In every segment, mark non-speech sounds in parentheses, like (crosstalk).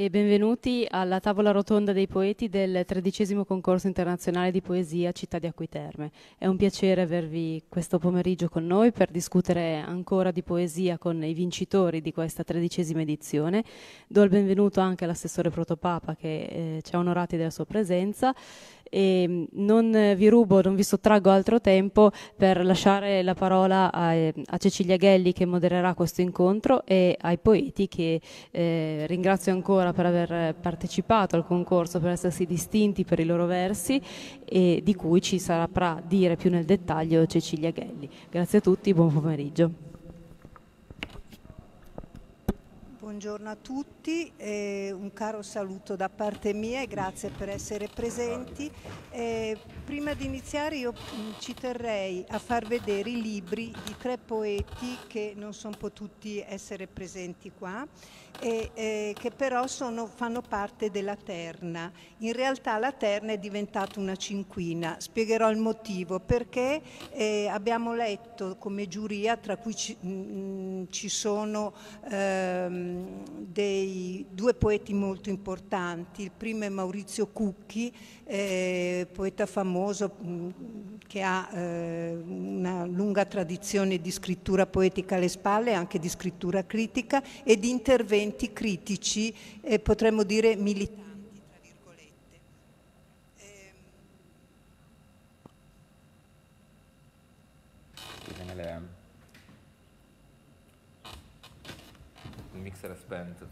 e benvenuti alla tavola rotonda dei poeti del tredicesimo concorso internazionale di poesia Città di Acquiterme. È un piacere avervi questo pomeriggio con noi per discutere ancora di poesia con i vincitori di questa tredicesima edizione. Do il benvenuto anche all'assessore Protopapa che eh, ci ha onorati della sua presenza e non vi rubo, non vi sottraggo altro tempo per lasciare la parola a, a Cecilia Ghelli che modererà questo incontro e ai poeti che eh, ringrazio ancora per aver partecipato al concorso, per essersi distinti per i loro versi e di cui ci saprà dire più nel dettaglio Cecilia Ghelli. Grazie a tutti, buon pomeriggio. buongiorno a tutti, eh, un caro saluto da parte mia e grazie per essere presenti. Eh, prima di iniziare io mm, ci terrei a far vedere i libri di tre poeti che non sono potuti essere presenti qua e, eh, che però sono, fanno parte della terna. In realtà la terna è diventata una cinquina, spiegherò il motivo, perché eh, abbiamo letto come giuria, tra cui ci, mh, mm, mm, ci sono ehm, dei, due poeti molto importanti, il primo è Maurizio Cucchi, eh, poeta famoso mh, mm, che ha eh, una lunga tradizione di scrittura poetica alle spalle, anche di scrittura critica e di interventi interventi critici, eh, potremmo dire militanti, tra virgolette. Ehm, il mixer è spento.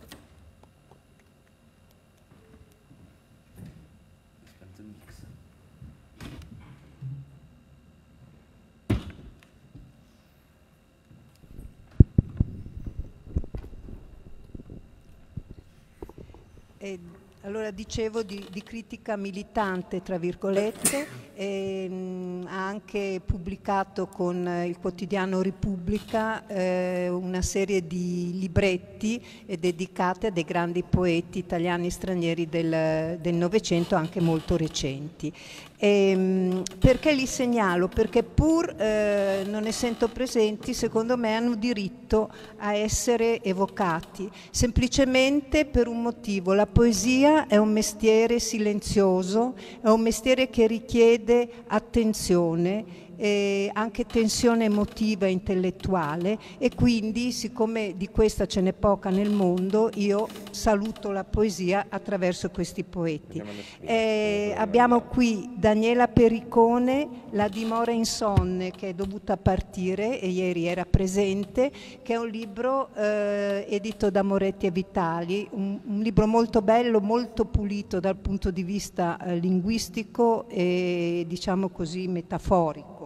E allora dicevo di, di, critica militante, tra virgolette, e, mh, mm, ha anche pubblicato con il quotidiano Repubblica eh, una serie di libretti eh, dedicati a dei grandi poeti italiani e stranieri del, del Novecento, anche molto recenti. E, ehm, perché li segnalo? Perché pur eh, non essendo presenti, secondo me hanno diritto a essere evocati, semplicemente per un motivo. La poesia è un mestiere silenzioso, è un mestiere che richiede attenzione eh, anche tensione emotiva e intellettuale e quindi siccome di questa ce n'è poca nel mondo io saluto la poesia attraverso questi poeti. Eh, abbiamo qui Daniela Pericone, La dimora insonne che è dovuta partire e ieri era presente, che è un libro eh, edito da Moretti e Vitali, un, un, libro molto bello, molto pulito dal punto di vista eh, linguistico e diciamo così metaforico.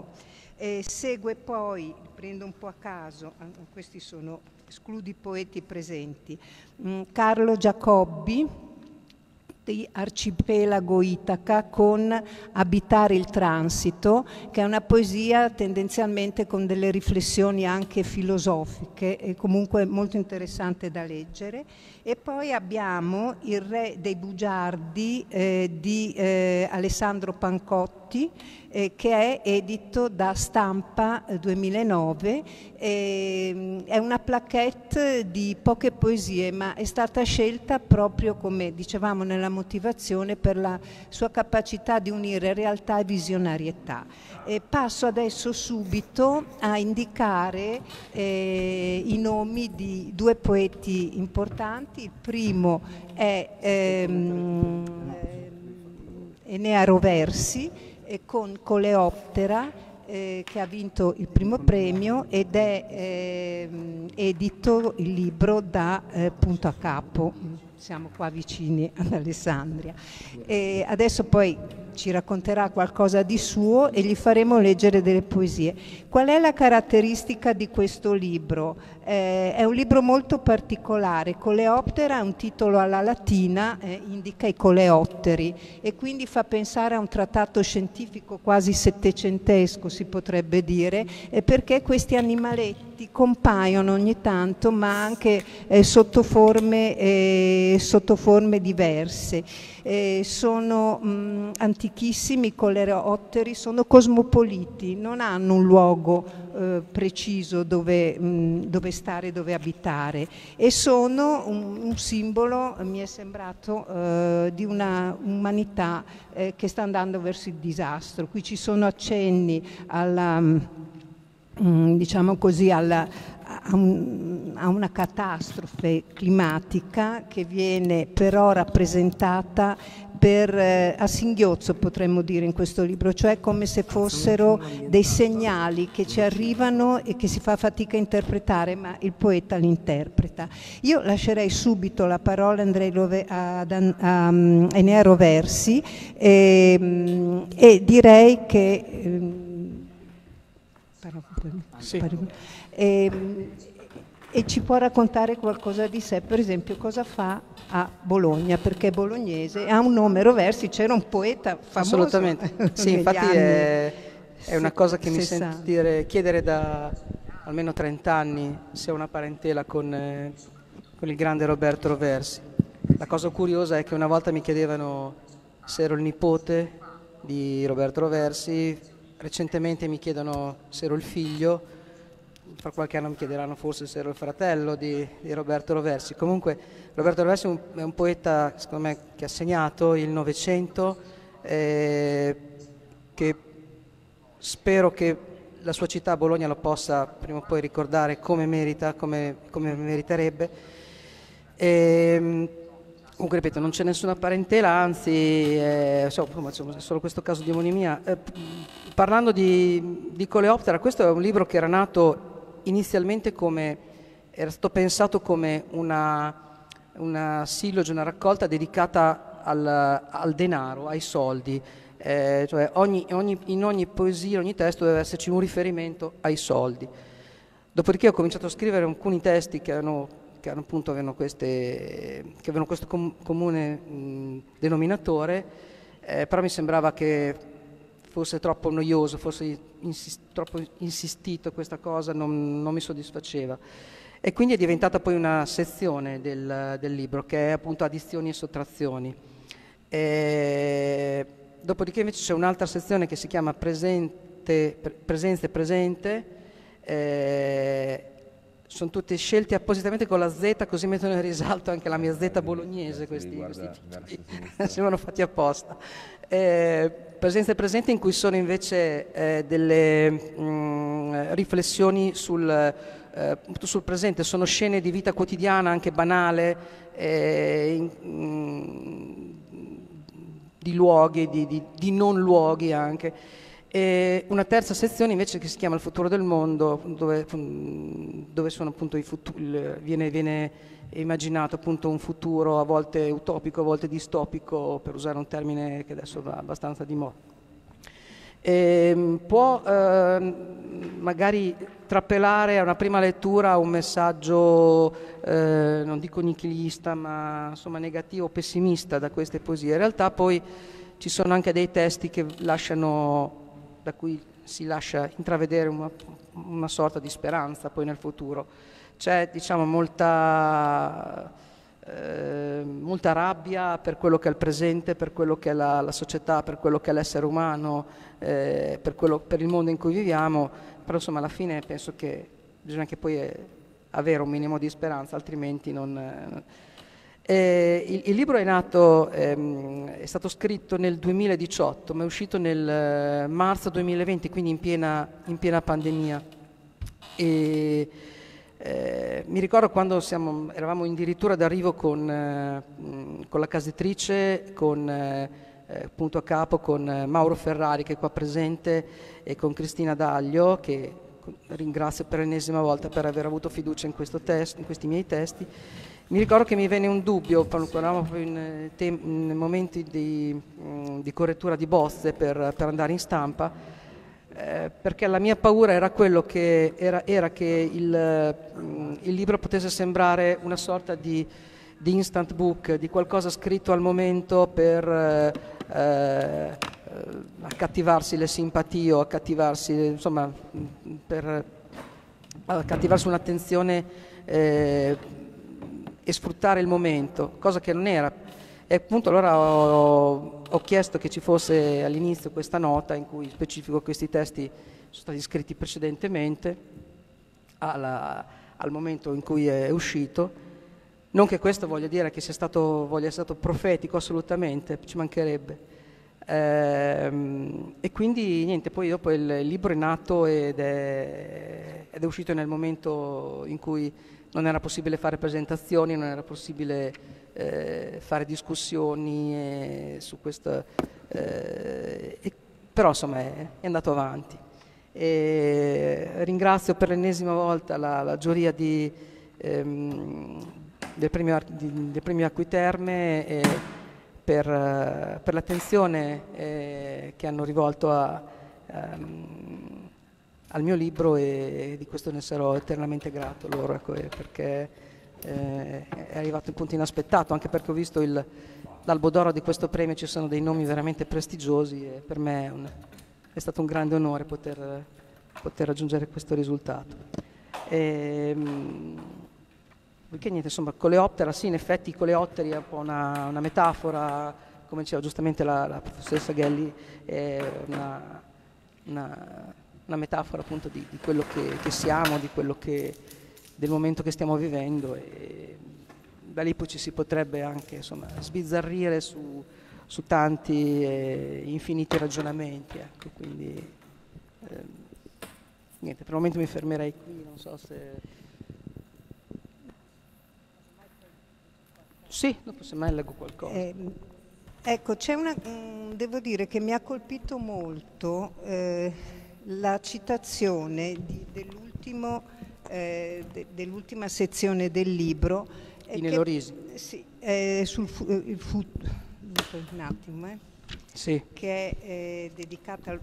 E segue poi, prendo un po' a caso, ah, questi sono escludi poeti presenti, mm, Carlo Giacobbi di Arcipelago Itaca con Abitare il transito, che è una poesia tendenzialmente con delle riflessioni anche filosofiche e comunque molto interessante da leggere. E poi abbiamo Il re dei bugiardi eh, di eh, Alessandro Pancotto. Motti, eh, che è edito da Stampa 2009. Eh, è una plaquette di poche poesie, ma è stata scelta proprio, come dicevamo nella motivazione, per la sua capacità di unire realtà e visionarietà. Eh, passo adesso subito a indicare eh, i nomi di due poeti importanti. Il primo è... Ehm, ehm Enea Roversi eh, con Coleoptera eh, che ha vinto il primo premio ed è eh, edito il libro da eh, punto a capo. Siamo qua vicini (laughs) ad Alessandria. E adesso poi ci racconterà qualcosa di suo e gli faremo leggere delle poesie. Qual è la caratteristica di questo libro? Eh, è un libro molto particolare, Coleoptera è un titolo alla latina, eh, indica i coleotteri e quindi fa pensare a un trattato scientifico quasi settecentesco si potrebbe dire, eh, perché questi animaletti compaiono ogni tanto ma anche eh, sotto forme, eh, sotto, forme, diverse. Eh, sono mh, mm, antichissimi i coleotteri, sono cosmopoliti, non hanno un luogo preciso dove, mh, mm, dove dove stare, dove abitare e sono un, un simbolo, mi è sembrato, eh, di una umanità eh, che sta andando verso il disastro. Qui ci sono accenni alla, mm, mm, diciamo così, alla, a, un, a, una catastrofe climatica che viene però rappresentata per, eh, a singhiozzo potremmo dire in questo libro, cioè come se fossero dei segnali che ci arrivano e che si fa fatica a interpretare, ma il poeta li interpreta. Io lascerei subito la parola Love, a, Dan, mm, a, Enea Roversi e, ehm, e direi che... Um, parlo, sì. parlo, e, e ci può raccontare qualcosa di sé, per esempio cosa fa a Bologna, perché è bolognese, ha un nome, Roversi, c'era un poeta famoso. Assolutamente, (laughs) sì, infatti è, è, una cosa che 60. mi sento dire, chiedere da almeno 30 anni se ho una parentela con, eh, con il grande Roberto Roversi. La cosa curiosa è che una volta mi chiedevano se ero il nipote di Roberto Roversi, recentemente mi chiedono se ero il figlio, fra qualche anno mi chiederanno forse se ero il fratello di, di Roberto Roversi. Comunque Roberto Roversi è un, è un, poeta, secondo me, che ha segnato il Novecento, eh, che spero che la sua città, Bologna, lo possa prima o poi ricordare come merita, come, come meriterebbe. E, ehm, comunque ripeto, non c'è nessuna parentela, anzi, eh, so, insomma, solo questo caso di omonimia. Eh, parlando di, di Coleoptera, questo è un libro che era nato inizialmente come, era stato pensato come una, una silloge, una raccolta dedicata al, al denaro, ai soldi, eh, cioè ogni, ogni, in ogni poesia, in ogni testo deve esserci un riferimento ai soldi. Dopodiché ho cominciato a scrivere alcuni testi che hanno, che appunto, avevano, queste, che avevano questo com- comune mh, denominatore, eh, però mi sembrava che forse troppo noioso, forse insist- troppo insistito, questa cosa non, non, mi soddisfaceva. E quindi è diventata poi una sezione del, del libro che è appunto addizioni e sottrazioni. E dopodiché invece c'è un'altra sezione che si chiama presente, pre- presenze presente, eh, sono tutte scelte appositamente con la Z così mettono in risalto anche la mia Z bolognese, questi, questi titoli, sembrano (laughs) fatti apposta. Eh, Presenza e presente in cui sono invece eh, delle mh, mm, riflessioni sul, eh, sul, presente, sono scene di vita quotidiana, anche banale, eh, in, mh, mm, di luoghi, di, di, di non luoghi anche. E una terza sezione invece che si chiama Il futuro del mondo, dove, dove futuri, viene, viene, immaginato un futuro a volte utopico, a volte distopico, per usare un termine che adesso va abbastanza di moda. E ehm, può eh, magari trapelare a una prima lettura un messaggio, eh, non dico nichilista, ma insomma negativo o pessimista da queste poesie. In realtà poi ci sono anche dei testi che lasciano da cui si lascia intravedere una, una sorta di speranza poi nel futuro. C'è diciamo, molta, eh, molta, rabbia per quello che è il presente, per quello che è la, la società, per quello che è l'essere umano, eh, per, quello, per, il mondo in cui viviamo, però insomma alla fine penso che bisogna anche poi eh, avere un minimo di speranza, altrimenti non... Eh, eh, il, il, libro è, nato, ehm, è stato scritto nel 2018, ma è uscito nel eh, marzo 2020, quindi in piena, in piena pandemia. E, eh, mi ricordo quando siamo, eravamo addirittura d'arrivo con, eh, con la casetrice, con eh, eh, punto a capo, con Mauro Ferrari che è qua presente e con Cristina Daglio che ringrazio per l'ennesima volta per aver avuto fiducia in, test, in questi miei testi mi ricordo che mi venne un dubbio, parlavamo proprio in, eh, in momenti di, mm, di, correttura di bozze per, per andare in stampa, eh, perché la mia paura era, che, era, era che il, mm, il, libro potesse sembrare una sorta di, di, instant book, di qualcosa scritto al momento per eh, eh accattivarsi le simpatie o accattivarsi, insomma, mm, per accattivarsi un'attenzione. Eh, e sfruttare il momento, cosa che non era. E appunto allora ho, ho chiesto che ci fosse all'inizio questa nota in cui specifico questi testi sono stati scritti precedentemente alla, al momento in cui è uscito. Non che questo voglia dire che sia stato, voglia stato profetico, assolutamente, ci mancherebbe. Ehm, e quindi niente, poi dopo il, il libro è nato ed è, ed è uscito nel momento in cui non era possibile fare presentazioni, non era possibile eh, fare discussioni eh, su questo, eh, e, però insomma è, è andato avanti. E ringrazio per l'ennesima volta la, la giuria di, ehm, del, premio, di, del, premio, Acquiterme per, per l'attenzione eh, che hanno rivolto a, ehm, al mio libro e di questo ne sarò eternamente grato loro eh, perché eh, è arrivato in punto inaspettato anche perché ho visto il, l'albo d'oro di questo premio ci sono dei nomi veramente prestigiosi e per me è, un, è stato un grande onore poter, poter raggiungere questo risultato ehm, e, perché niente, insomma, coleottera sì, in effetti coleotteri è un po' una, una metafora, come diceva giustamente la, la professoressa Ghelli, è una, una una metafora appunto di, di quello che, che, siamo, di quello che, del momento che stiamo vivendo e da lì poi ci si potrebbe anche insomma, sbizzarrire su, su tanti eh, infiniti ragionamenti. Ecco, quindi, eh, niente, per il momento mi fermerei qui, non so se... Sì, dopo semmai leggo qualcosa. Eh, ecco, c'è una... Mh, mm, devo dire che mi ha colpito molto... Eh, la citazione eh, dell'ultima eh, dell sezione del libro eh, che, sì, eh, sul fu, eh, fu, un attimo, eh, sì. che è eh, dedicata al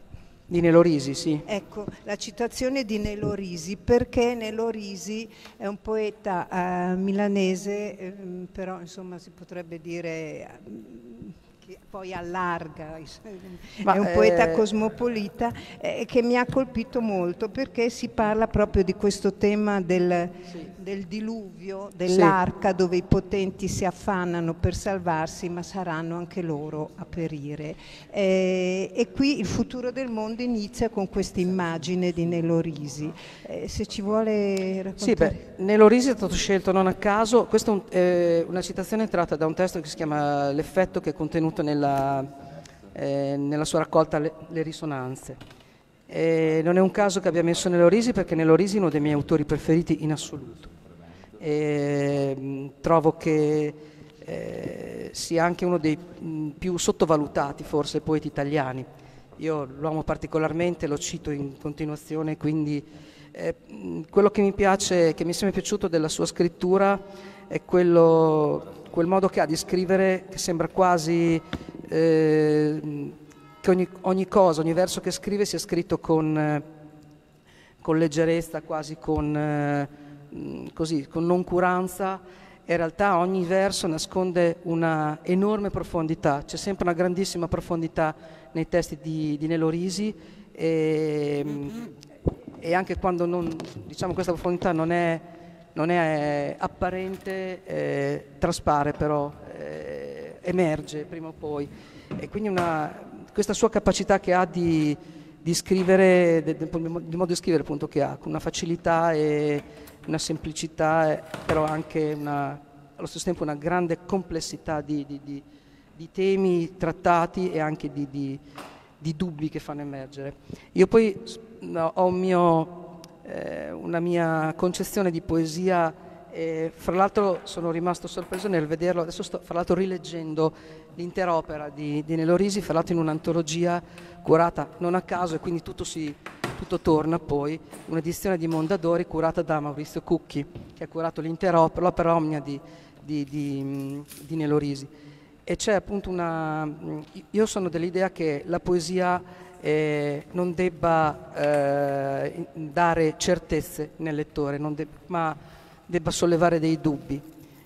di Nelorisi, sì. Ecco, la citazione di Nelorisi, perché Nelorisi è un poeta eh, milanese, eh, però insomma si potrebbe dire poi allarga, Ma è un eh... poeta cosmopolita eh, che mi ha colpito molto perché si parla proprio di questo tema del, sì del diluvio, dell'arca sì. dove i potenti si affannano per salvarsi ma saranno anche loro a perire. Eh, e qui il futuro del mondo inizia con questa immagine di Nelorisi. Eh, se ci vuole raccontare... Sì, beh, Nelorisi è stato scelto non a caso, questa è un, eh, una citazione tratta da un testo che si chiama L'effetto che è contenuto nella, eh, nella sua raccolta Le, le risonanze eh, non è un caso che abbia messo Nell'Orisi perché Nell'Orisi è uno dei miei autori preferiti in assoluto. Eh, trovo che eh, sia anche uno dei mh, mm, più sottovalutati forse poeti italiani. Io lo amo particolarmente, lo cito in continuazione, quindi eh, mm, quello che mi piace, che mi è sempre piaciuto della sua scrittura è quello, quel modo che ha di scrivere che sembra quasi eh, che ogni, ogni, cosa, ogni verso che scrive sia scritto con, eh, con leggerezza, quasi con, eh, mm, così, con noncuranza. In realtà ogni verso nasconde una enorme profondità, c'è sempre una grandissima profondità nei testi di, di Nelo Risi e, mm, e anche quando non, diciamo, questa profondità non è, non è eh, apparente, eh, traspare però, eh, emerge prima o poi. E quindi una, questa sua capacità che ha di, di scrivere, di, modo di scrivere appunto che ha, con una facilità e una semplicità, e, eh, però anche una, allo stesso tempo una grande complessità di, di, di temi trattati e anche di, dubbi che fanno emergere. Io poi no, ho un mio, eh, una mia concezione di poesia e fra l'altro sono rimasto sorpreso nel vederlo, adesso sto fra l'altro rileggendo l'intera opera di, di Nelo Risi, fra l'altro in un'antologia curata non a caso e quindi tutto, si, tutto torna poi, un'edizione di Mondadori curata da Maurizio Cucchi, che ha curato l'intera opera, l'opera omnia di, di, di, di Nelo Risi. E c'è appunto una... io sono dell'idea che la poesia eh, non debba eh, dare certezze nel lettore, debba, ma debba sollevare dei dubbi.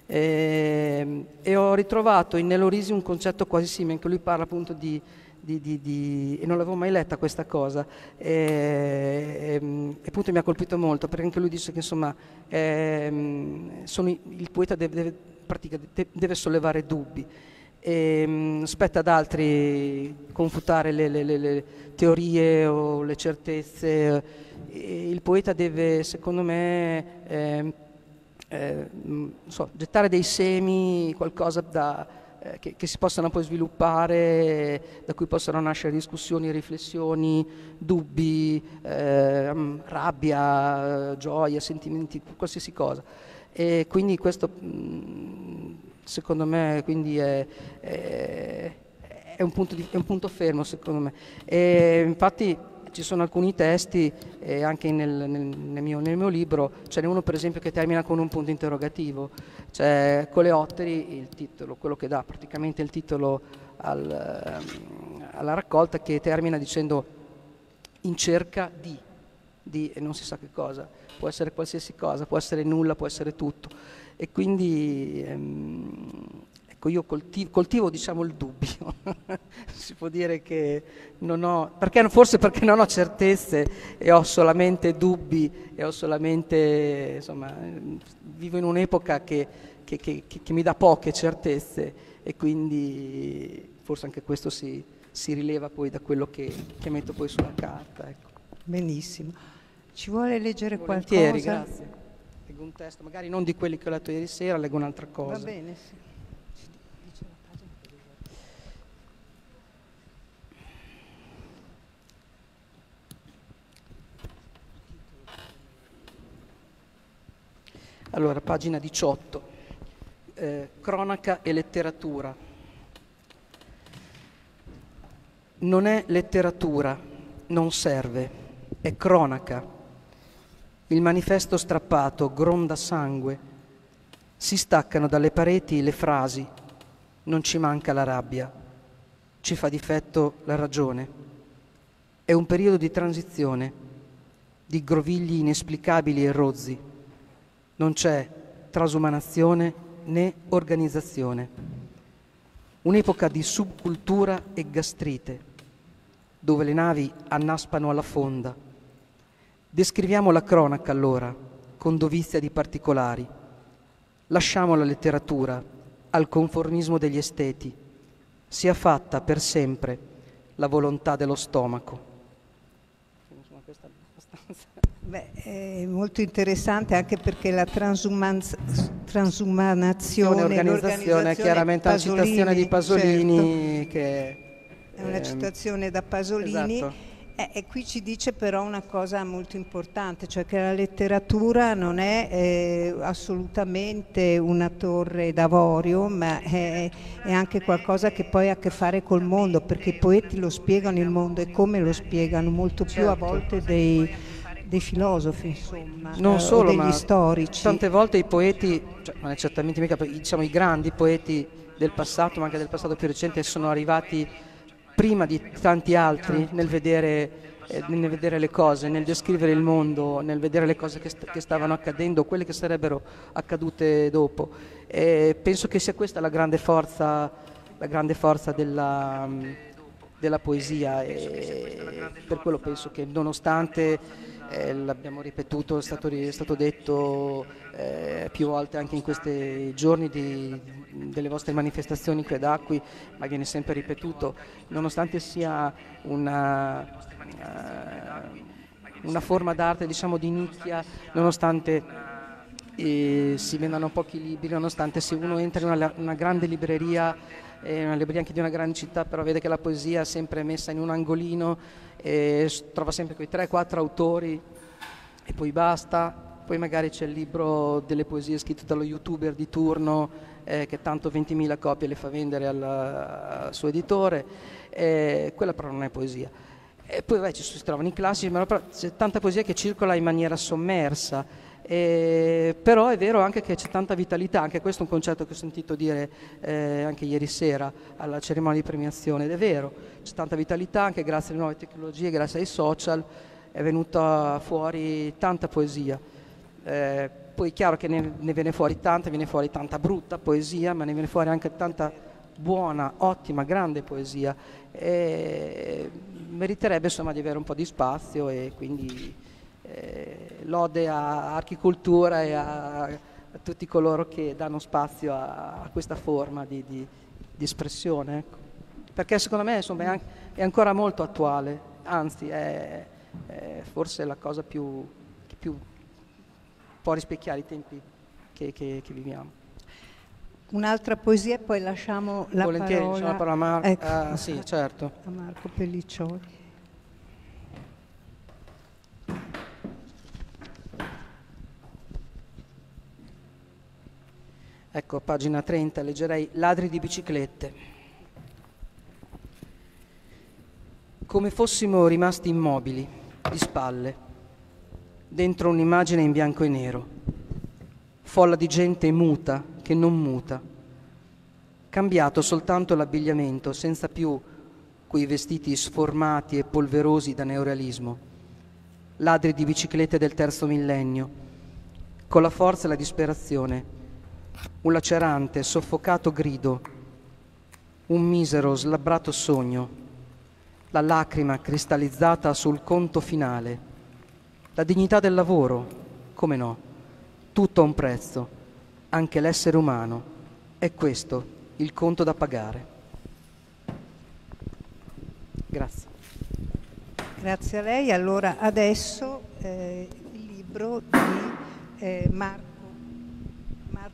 E, ehm, e ho ritrovato in Nelorisi un concetto quasi simile, anche lui parla appunto di, di, di, di, e non l'avevo mai letta questa cosa e, ehm, e, e, appunto mi ha colpito molto perché anche lui dice che insomma ehm, sono, il poeta deve, deve, pratica, deve sollevare dubbi e ehm, mh, spetta ad altri confutare le, le, le, le teorie o le certezze il poeta deve secondo me ehm, eh, so, gettare dei semi, qualcosa da, eh, che, che, si possano poi sviluppare, da cui possano nascere discussioni, riflessioni, dubbi, eh, mm, rabbia, eh, gioia, sentimenti, qualsiasi cosa. E quindi questo mm, secondo me è, è, è, un di, è, un punto fermo secondo me. E infatti ci sono alcuni testi, eh, anche nel, nel, nel, mio, nel, mio, libro, ce n'è uno per esempio che termina con un punto interrogativo, cioè Coleotteri, il titolo, quello che dà praticamente il titolo al, ehm, alla raccolta, che termina dicendo in cerca di, di non si sa che cosa, può essere qualsiasi cosa, può essere nulla, può essere tutto. E quindi... Ehm, Ecco, io coltivo, coltivo diciamo, il dubbio, (laughs) si può dire che non ho, perché, forse perché non ho certezze e ho solamente dubbi e ho solamente, insomma, vivo in un'epoca che, che, che, che mi dà poche certezze e quindi forse anche questo si, si rileva poi da quello che, metto poi sulla carta. Ecco. Benissimo. Ci vuole leggere Volentieri, qualcosa? grazie. Leggo un testo, magari non di quelli che ho letto ieri sera, leggo un'altra cosa. Va bene, sì. Allora, pagina 18, eh, cronaca e letteratura. Non è letteratura, non serve, è cronaca. Il manifesto strappato gronda sangue. Si staccano dalle pareti le frasi. Non ci manca la rabbia, ci fa difetto la ragione. È un periodo di transizione, di grovigli inesplicabili e rozzi non c'è trasumanazione né organizzazione. Un'epoca di subcultura e gastrite, dove le navi annaspano alla fonda. Descriviamo la cronaca allora, con dovizia di particolari. Lasciamo la letteratura al conformismo degli esteti. Sia fatta per sempre la volontà dello stomaco. Insomma, questa è abbastanza Beh, è molto interessante anche perché la transumanazione, transumanazione, organizzazione, chiaramente Pasolini, la citazione di Pasolini certo. che è una ehm, citazione da Pasolini. Esatto. Eh, e qui ci dice però una cosa molto importante, cioè che la letteratura non è eh, assolutamente una torre d'avorio, ma è, è, anche qualcosa che poi ha a che fare col mondo, perché i poeti lo spiegano il mondo e come lo spiegano, molto più a certo. volte dei dei filosofi, insomma, non eh, solo, degli ma storici. Tante volte i poeti, cioè, non è certamente mica, diciamo i grandi poeti del passato, ma anche del passato più recente, sono arrivati prima di tanti altri nel vedere, eh, nel vedere le cose, nel descrivere il mondo, nel vedere le cose che, st- che stavano accadendo, quelle che sarebbero accadute dopo. E penso che sia questa la grande forza, la grande forza della, della poesia e per quello penso che nonostante eh, l'abbiamo ripetuto, è stato, è stato detto eh, più volte anche in questi giorni di, delle vostre manifestazioni qui ad Acqui, ma viene sempre ripetuto, nonostante sia una, eh, una forma d'arte diciamo, di nicchia, nonostante eh, si vendano pochi libri, nonostante se uno entra in una, una grande libreria è una libreria anche di una grande città, però vede che la poesia è sempre messa in un angolino e trova sempre quei 3-4 autori e poi basta. Poi magari c'è il libro delle poesie scritto dallo youtuber di turno eh, che tanto 20.000 copie le fa vendere al, al suo editore, eh, quella però non è poesia. E poi beh, ci si trovano i classici, ma però c'è tanta poesia che circola in maniera sommersa. Eh, però è vero anche che c'è tanta vitalità, anche questo è un concetto che ho sentito dire eh, anche ieri sera alla cerimonia di premiazione, ed è vero, c'è tanta vitalità anche grazie alle nuove tecnologie, grazie ai social, è venuta fuori tanta poesia. Eh, poi è chiaro che ne, ne, viene fuori tanta, viene fuori tanta brutta poesia, ma ne viene fuori anche tanta buona, ottima, grande poesia. E meriterebbe insomma di avere un po' di spazio e quindi eh, lode a Archicultura e a, a, tutti coloro che danno spazio a, a questa forma di, di, di espressione, ecco. perché secondo me insomma, è, an è, ancora molto attuale, anzi è, è forse la cosa più, che più può rispecchiare i tempi che, che, che viviamo. Un'altra poesia e poi lasciamo la Volentieri, parola, la parola a, Mar- ecco. ah, sì, certo. a Marco Pelliccioli. Ecco, pagina 30, leggerei Ladri di biciclette. Come fossimo rimasti immobili, di spalle, dentro un'immagine in bianco e nero. Folla di gente muta che non muta. Cambiato soltanto l'abbigliamento, senza più quei vestiti sformati e polverosi da neorealismo ladri di biciclette del terzo millennio, con la forza e la disperazione, un lacerante, soffocato grido, un misero, slabbrato sogno, la lacrima cristallizzata sul conto finale, la dignità del lavoro, come no, tutto a un prezzo, anche l'essere umano, è questo il conto da pagare. Grazie. Grazie a lei. Allora adesso eh, il libro di eh, Marco.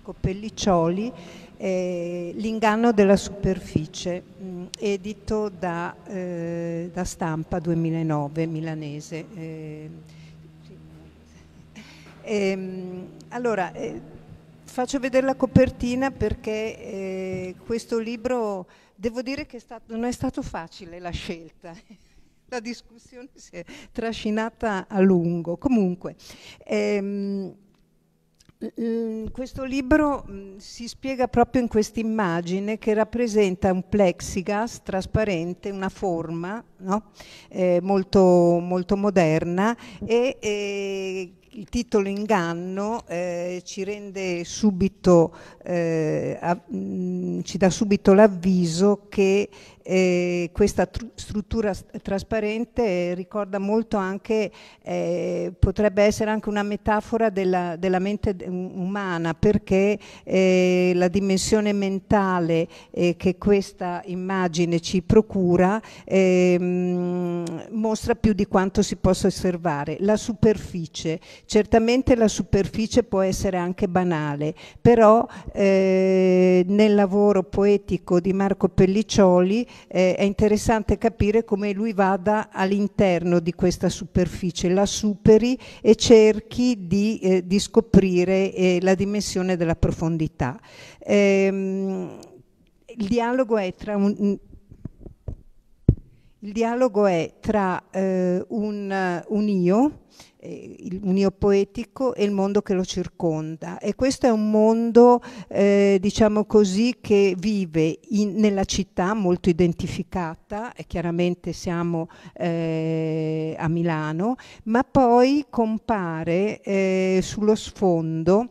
Francesco Pelliccioli, eh, L'inganno della superficie, mh, mm, edito da, eh, da, Stampa 2009, milanese. Eh, sì. ehm, allora, eh, faccio vedere la copertina perché eh, questo libro, devo dire che è stato, non è stato facile la scelta (laughs) la discussione si è trascinata a lungo. Comunque, ehm, Mm, questo libro mm, si spiega proprio in questa immagine che rappresenta un plexigas trasparente, una forma no? eh, molto, molto, moderna e, e eh, il titolo inganno eh, ci, subito, eh, a, mh, mm, ci dà subito l'avviso che eh, questa tr struttura trasparente ricorda molto anche, eh, potrebbe essere anche una metafora della, della mente um, umana perché eh, la dimensione mentale eh, che questa immagine ci procura ehm, mostra più di quanto si possa osservare. La superficie, certamente la superficie può essere anche banale, però eh, nel lavoro poetico di Marco Pelliccioli eh, è interessante capire come lui vada all'interno di questa superficie, la superi e cerchi di, eh, di scoprire eh, la dimensione della profondità. Ehm, il dialogo è tra un, il dialogo è tra eh, un, un, io eh, il mio poetico e il mondo che lo circonda e questo è un mondo eh, diciamo così che vive in, nella città molto identificata e chiaramente siamo eh, a Milano ma poi compare eh, sullo sfondo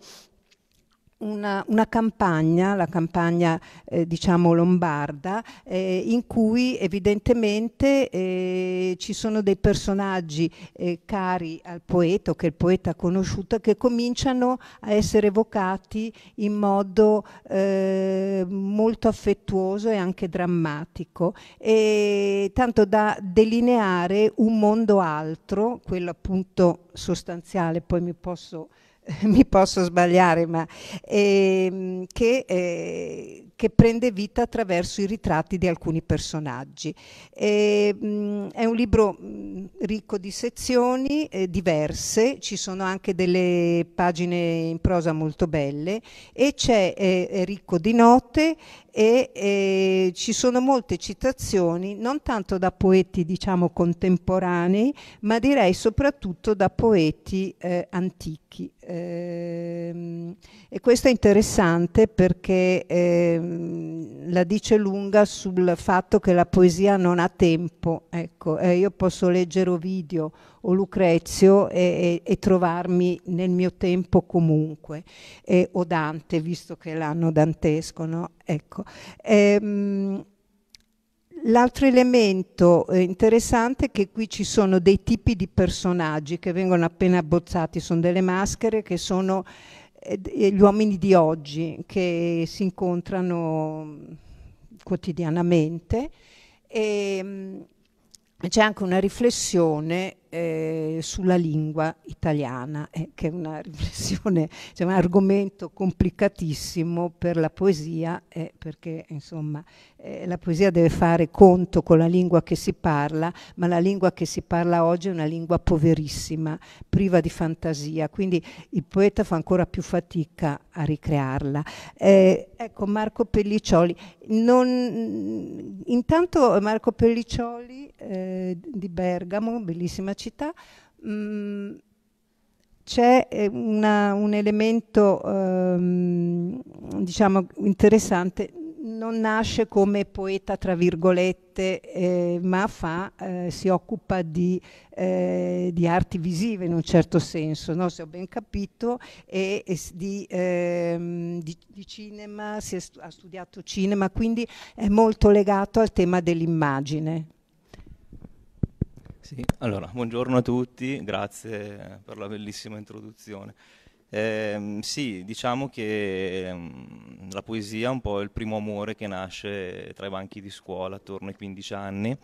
una, una, campagna, la campagna eh, diciamo lombarda, eh, in cui evidentemente eh, ci sono dei personaggi eh, cari al poeta o che il poeta ha conosciuto che cominciano a essere evocati in modo eh, molto affettuoso e anche drammatico, e tanto da delineare un mondo altro, quello appunto sostanziale, poi mi posso (laughs) mi posso sbagliare, ma ehm, eh, che che prende vita attraverso i ritratti di alcuni personaggi. E, mh, è un libro ricco di sezioni eh, diverse, ci sono anche delle pagine in prosa molto belle e c'è eh, ricco di note e eh, ci sono molte citazioni non tanto da poeti diciamo contemporanei ma direi soprattutto da poeti eh, antichi eh, e questo è interessante perché eh, la dice lunga sul fatto che la poesia non ha tempo. Ecco, eh, io posso leggere Ovidio o Lucrezio e, e, e trovarmi nel mio tempo comunque, eh, o Dante, visto che l'hanno dantesco. No? Ecco. Ehm, l'altro elemento eh, interessante è che qui ci sono dei tipi di personaggi che vengono appena abbozzati, sono delle maschere che sono gli uomini di oggi che si incontrano quotidianamente e ehm, c'è anche una riflessione eh, sulla lingua italiana, eh, che è una (laughs) riflessione, cioè un argomento complicatissimo per la poesia, eh, perché insomma eh, la poesia deve fare conto con la lingua che si parla, ma la lingua che si parla oggi è una lingua poverissima, priva di fantasia, quindi il poeta fa ancora più fatica a ricrearla. Eh, Ecco, Marco Pelliccioli. Non, intanto Marco Pelliccioli eh, di Bergamo, bellissima città, mm, c'è eh, un elemento ehm, diciamo, interessante non nasce come poeta, tra virgolette, eh, ma fa, eh, si occupa di, eh, di, arti visive in un certo senso, no? se ho ben capito, e, e di, ehm, di, di, cinema, si stu ha studiato cinema, quindi è molto legato al tema dell'immagine. Sì, allora, buongiorno a tutti, grazie per la bellissima introduzione. Eh, sì, diciamo che ehm, la poesia è un po' il primo amore che nasce tra i banchi di scuola attorno ai 15 anni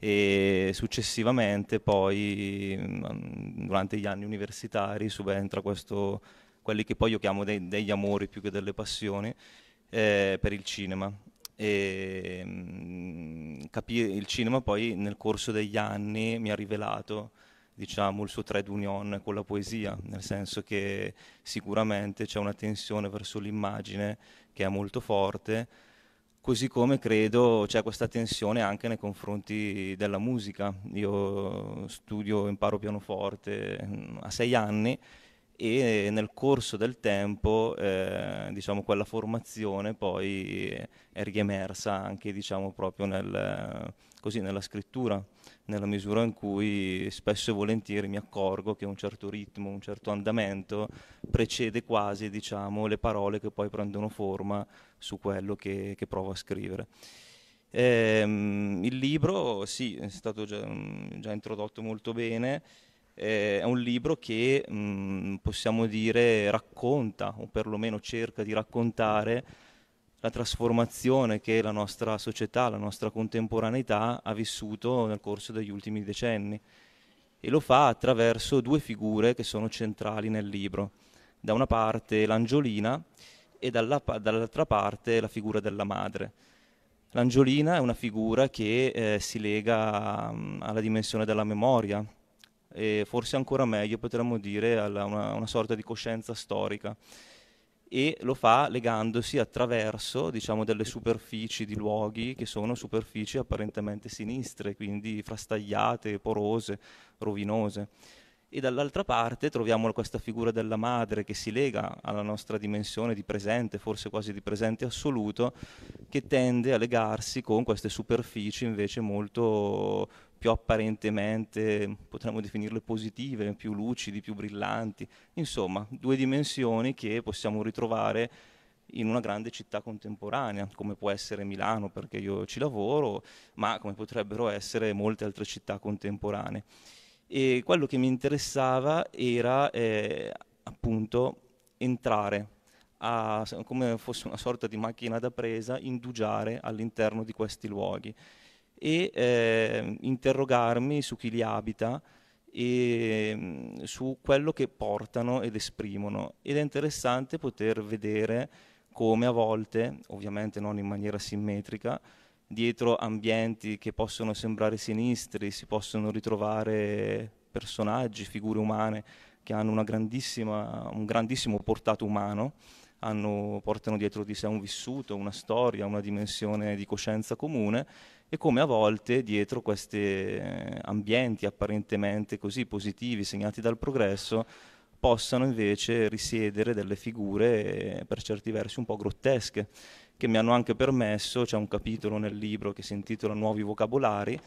e successivamente poi ehm, durante gli anni universitari subentra questo, quelli che poi io chiamo dei, degli amori più che delle passioni eh, per il cinema. E, mh, capire il cinema poi nel corso degli anni mi ha rivelato diciamo, il suo trade union con la poesia, nel senso che sicuramente c'è una tensione verso l'immagine che è molto forte, così come credo c'è questa tensione anche nei confronti della musica. Io studio, imparo pianoforte mm, a sei anni e nel corso del tempo eh, diciamo, quella formazione poi eh, è riemersa anche diciamo, proprio nel, così, nella scrittura, nella misura in cui spesso e volentieri mi accorgo che un certo ritmo, un certo andamento precede quasi diciamo, le parole che poi prendono forma su quello che, che provo a scrivere. Ehm, il libro, sì, è stato già, mm, già introdotto molto bene eh, è un libro che mh, mm, possiamo dire racconta o perlomeno cerca di raccontare la trasformazione che la nostra società, la nostra contemporaneità ha vissuto nel corso degli ultimi decenni e lo fa attraverso due figure che sono centrali nel libro. Da una parte l'angiolina e dalla, dall'altra parte la figura della madre. L'angiolina è una figura che eh, si lega mh, mm, alla dimensione della memoria, e forse ancora meglio potremmo dire alla, una, una sorta di coscienza storica e lo fa legandosi attraverso diciamo, delle superfici di luoghi che sono superfici apparentemente sinistre, quindi frastagliate, porose, rovinose. E dall'altra parte troviamo questa figura della madre che si lega alla nostra dimensione di presente, forse quasi di presente assoluto, che tende a legarsi con queste superfici invece molto più apparentemente potremmo definirle positive, più lucidi, più brillanti, insomma due dimensioni che possiamo ritrovare in una grande città contemporanea, come può essere Milano, perché io ci lavoro, ma come potrebbero essere molte altre città contemporanee. E quello che mi interessava era eh, appunto entrare a, come fosse una sorta di macchina da presa, indugiare all'interno di questi luoghi e eh, interrogarmi su chi li abita e mhmm, su quello che portano ed esprimono. Ed è interessante poter vedere come a volte, ovviamente non in maniera simmetrica, dietro ambienti che possono sembrare sinistri si possono ritrovare personaggi, figure umane che hanno un grandissimo portato umano, hanno, portano dietro di sé un vissuto, una storia, una dimensione di coscienza comune e come a volte dietro questi eh, ambienti apparentemente così positivi, segnati dal progresso, possano invece risiedere delle figure eh, per certi versi un po' grottesche, che mi hanno anche permesso, c'è un capitolo nel libro che si intitola Nuovi vocabolari,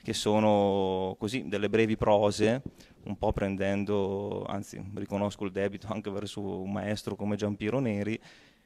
che sono così delle brevi prose, un po' prendendo, anzi riconosco il debito anche verso un maestro come Giampiero Neri,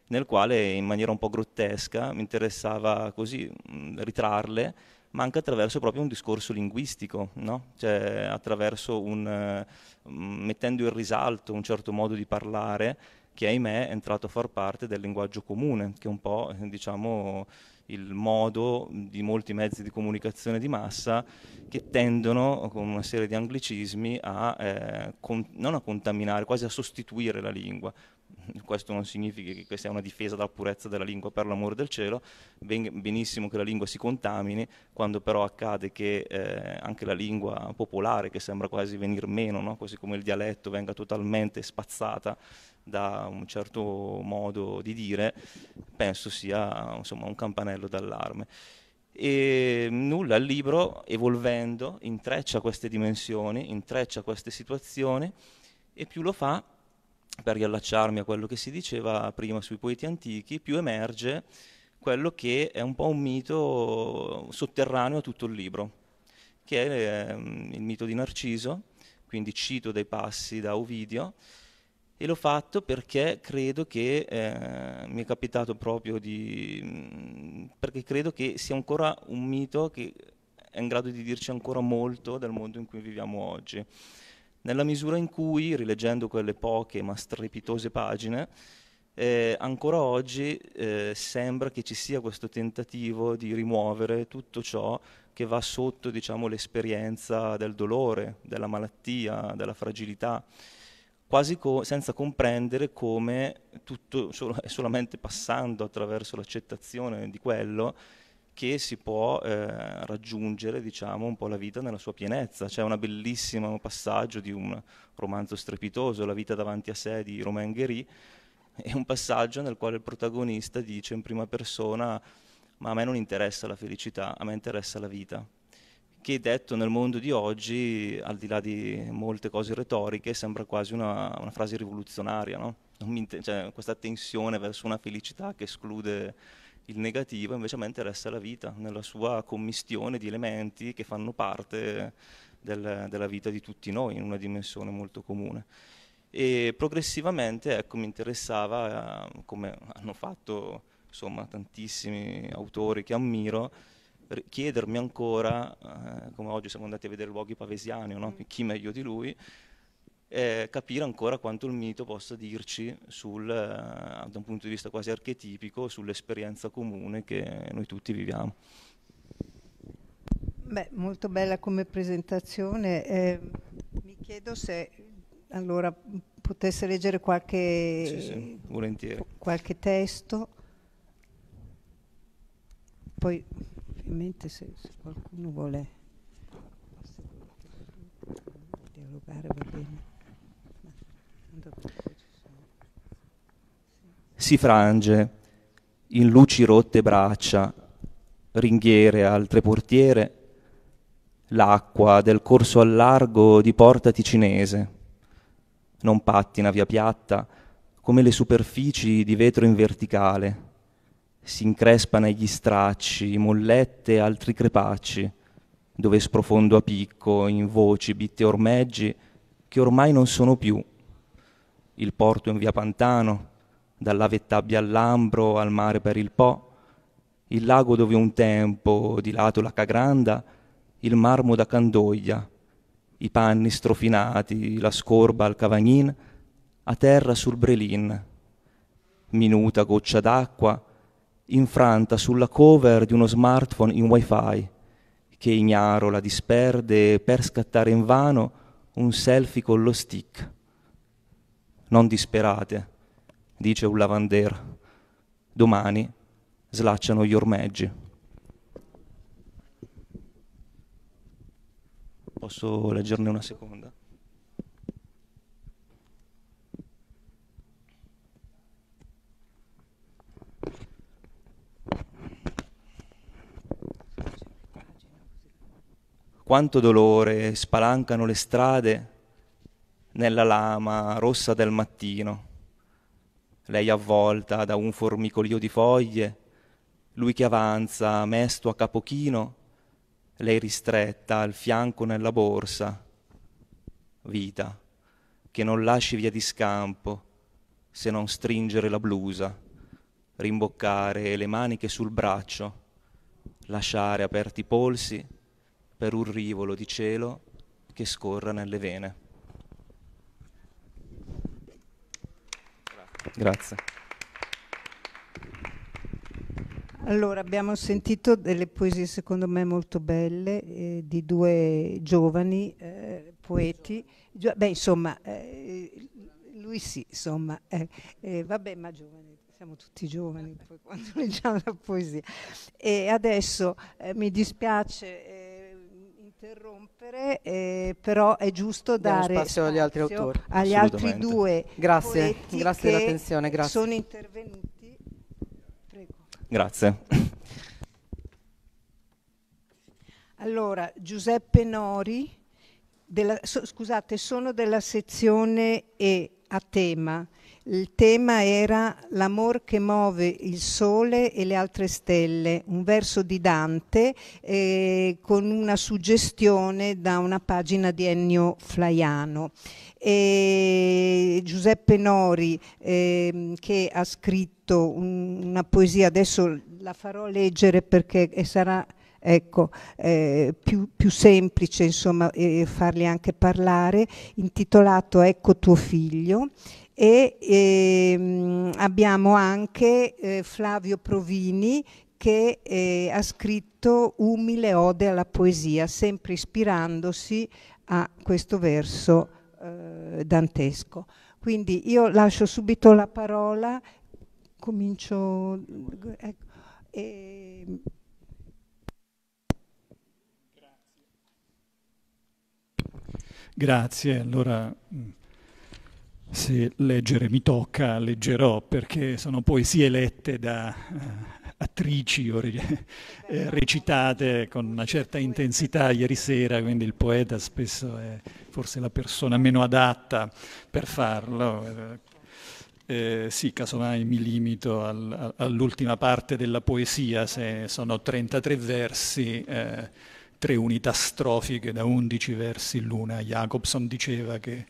nel quale in maniera un po' grottesca mi interessava così ritrarle, ma anche attraverso proprio un discorso linguistico, no? cioè attraverso un, eh, mettendo in risalto un certo modo di parlare che ahimè è entrato a far parte del linguaggio comune, che è un po' eh, diciamo, il modo di molti mezzi di comunicazione di massa che tendono con una serie di anglicismi a eh, con, non a contaminare, quasi a sostituire la lingua, (laughs) questo non significa che questa è una difesa della purezza della lingua per l'amor del cielo, ben, benissimo che la lingua si contamini, quando però accade che eh, anche la lingua popolare, che sembra quasi venir meno, no? così come il dialetto, venga totalmente spazzata da un certo modo di dire, penso sia insomma, un campanello d'allarme. E nulla, il libro evolvendo intreccia queste dimensioni, intreccia queste situazioni e più lo fa per riallacciarmi a quello che si diceva prima sui poeti antichi, più emerge quello che è un po' un mito sotterraneo a tutto il libro, che è ehm, il mito di Narciso, quindi cito dei passi da Ovidio, e l'ho fatto perché credo che eh, mi è capitato proprio di... Mm, perché credo che sia ancora un mito che è in grado di dirci ancora molto del mondo in cui viviamo oggi nella misura in cui, rileggendo quelle poche ma strepitose pagine, eh, ancora oggi eh, sembra che ci sia questo tentativo di rimuovere tutto ciò che va sotto diciamo, l'esperienza del dolore, della malattia, della fragilità, quasi co- senza comprendere come tutto, sol- solamente passando attraverso l'accettazione di quello, che si può eh, raggiungere diciamo, un po' la vita nella sua pienezza. C'è un bellissimo passaggio di un romanzo strepitoso, La vita davanti a sé di Romain Guéry, è un passaggio nel quale il protagonista dice in prima persona ma a me non interessa la felicità, a me interessa la vita. Che detto nel mondo di oggi, al di là di molte cose retoriche, sembra quasi una, una frase rivoluzionaria, no? cioè, questa tensione verso una felicità che esclude il negativo invece a interessa la vita, nella sua commistione di elementi che fanno parte del, della vita di tutti noi in una dimensione molto comune. E progressivamente ecco, mi interessava, eh, come hanno fatto insomma, tantissimi autori che ammiro, chiedermi ancora, eh, come oggi siamo andati a vedere luoghi pavesiani, no? Mm. chi meglio di lui, eh, capire ancora quanto il mito possa dirci sul, eh, da un punto di vista quasi archetipico sull'esperienza comune che noi tutti viviamo. Beh, molto bella come presentazione. Eh, mi chiedo se allora potesse leggere qualche, sì, sì, qualche testo. Poi ovviamente se, se qualcuno vuole dialogare va bene. Si frange in luci rotte braccia, ringhiere altre portiere, l'acqua del corso al largo di porta ticinese. Non pattina via piatta come le superfici di vetro in verticale. Si increspa negli stracci, mollette e altri crepacci, dove sprofondo a picco in voci, bitte ormeggi che ormai non sono più il porto in via Pantano, dalla Vettabbia all'Ambro al mare per il Po, il lago dove un tempo, di lato la Cagranda, il marmo da Candoglia, i panni strofinati, la scorba al Cavagnin, a terra sul Brelin, minuta goccia d'acqua, infranta sulla cover di uno smartphone in wifi, che ignaro la disperde per scattare invano un selfie con lo stick non disperate, dice un lavander, Domani slacciano gli ormeggi. Posso leggerne una seconda? Quanto dolore spalancano le strade nella lama rossa del mattino. Lei avvolta da un formicolio di foglie, lui che avanza mesto a capochino, lei ristretta al fianco nella borsa. Vita, che non lasci via di scampo se non stringere la blusa, rimboccare le maniche sul braccio, lasciare aperti i polsi per un rivolo di cielo che scorra nelle vene. Grazie. Allora, abbiamo sentito delle poesie secondo me molto belle eh, di due giovani eh, poeti. Gio beh, insomma, eh, lui sì, insomma, eh, eh, vabbè, ma giovani, siamo tutti giovani poi quando (laughs) leggiamo la poesia. E adesso eh, mi dispiace interrompere, eh, però è giusto dare spazio, spazio agli altri autori, agli altri due. Grazie, grazie dell'attenzione, grazie. Sono intervenuti. Prego. Grazie. (laughs) Allora, Giuseppe Nori, della, so, scusate, sono della sezione E a tema. Il tema era L'amor che muove il sole e le altre stelle, un verso di Dante eh, con una suggestione da una pagina di Ennio Flaiano. E Giuseppe Nori eh, che ha scritto un, una poesia, adesso la farò leggere perché sarà ecco, eh, più, più, semplice insomma, eh, farli anche parlare, intitolato Ecco tuo figlio e ehm, abbiamo anche eh, Flavio Provini che eh, ha scritto Umile ode alla poesia, sempre ispirandosi a questo verso eh, dantesco. Quindi io lascio subito la parola, comincio... Ecco, ehm, Grazie, allora mm, se leggere mi tocca, leggerò perché sono poesie lette da uh, attrici o re- eh, recitate con una certa intensità ieri sera, quindi il poeta spesso è forse la persona meno adatta per farlo. Eh, eh sì, casomai mi limito al, all'ultima parte della poesia, se sono 33 versi. Eh, tre unità strofiche da 11 versi l'una. Jacobson diceva che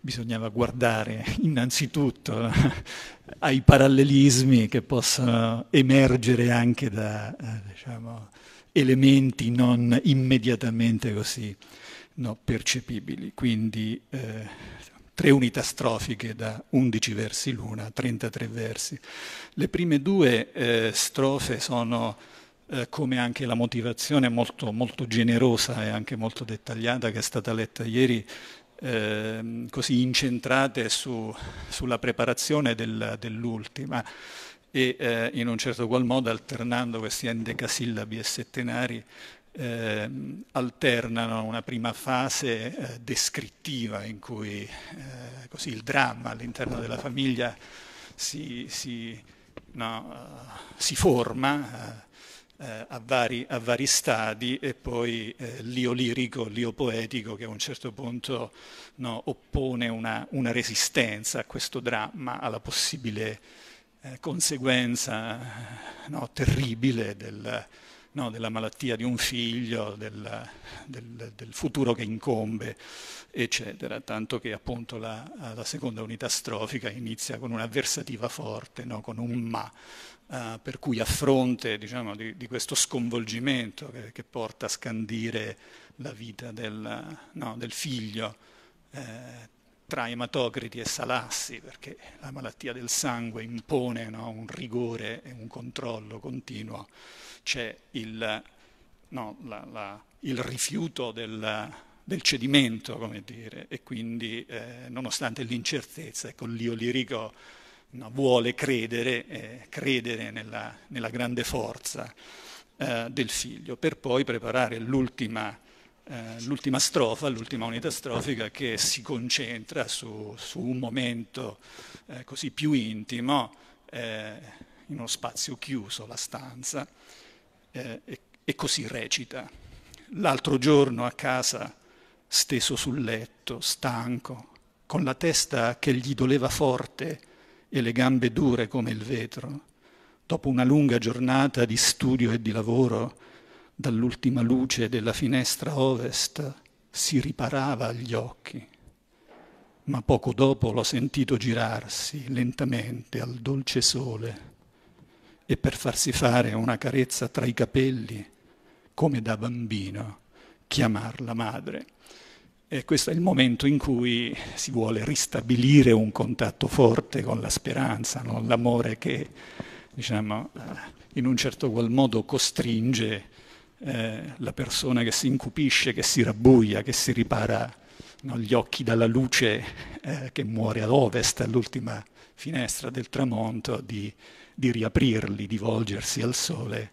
bisognava guardare innanzitutto (laughs) ai parallelismi che possono emergere anche da eh, diciamo, elementi non immediatamente così no, percepibili. Quindi eh, tre unità strofiche da 11 versi l'una, 33 versi. Le prime due eh, strofe sono eh, come anche la motivazione molto, molto generosa e anche molto dettagliata che è stata letta ieri eh, così incentrate su, sulla preparazione del, dell'ultima e eh, in un certo qual modo alternando questi endecasillabi e settenari eh, alternano una prima fase eh, descrittiva in cui eh, così il dramma all'interno della famiglia si, si, no, si forma eh, a, vari, a, vari, stadi e poi eh, l'io lirico, l'io poetico che a un certo punto no, oppone una, una, resistenza a questo dramma, alla possibile eh, conseguenza no, terribile del, no, della malattia di un figlio, del, del, del, futuro che incombe, eccetera, tanto che appunto la, la seconda unità strofica inizia con un'avversativa versativa forte, con un ma eh, per cui a fronte diciamo, di, di, questo sconvolgimento che, che, porta a scandire la vita del, no, del figlio eh, tra ematocriti e salassi, perché la malattia del sangue impone no, un rigore e un controllo continuo, c'è il, no, la, la, il rifiuto del, del, cedimento, come dire, e quindi eh, nonostante l'incertezza, ecco, l'io lirico no, vuole credere, eh, credere nella, nella, grande forza eh, del figlio, per poi preparare l'ultima, eh, l'ultima, strofa, l'ultima unità strofica che si concentra su, su un momento eh, così più intimo, eh, in uno spazio chiuso, la stanza, eh, e, e così recita. L'altro giorno a casa, steso sul letto, stanco, con la testa che gli doleva forte, e le gambe dure come il vetro, dopo una lunga giornata di studio e di lavoro, dall'ultima luce della finestra ovest si riparava agli occhi. Ma poco dopo l'ho sentito girarsi lentamente al dolce sole e per farsi fare una carezza tra i capelli, come da bambino, chiamarla madre eh, questo è il momento in cui si vuole ristabilire un contatto forte con la speranza, no? l'amore che diciamo, eh, in un certo qual modo costringe eh, la persona che si incupisce, che si rabbuia, che si ripara no? gli occhi dalla luce eh, che muore ad ovest all'ultima finestra del tramonto, di, di riaprirli, di volgersi al sole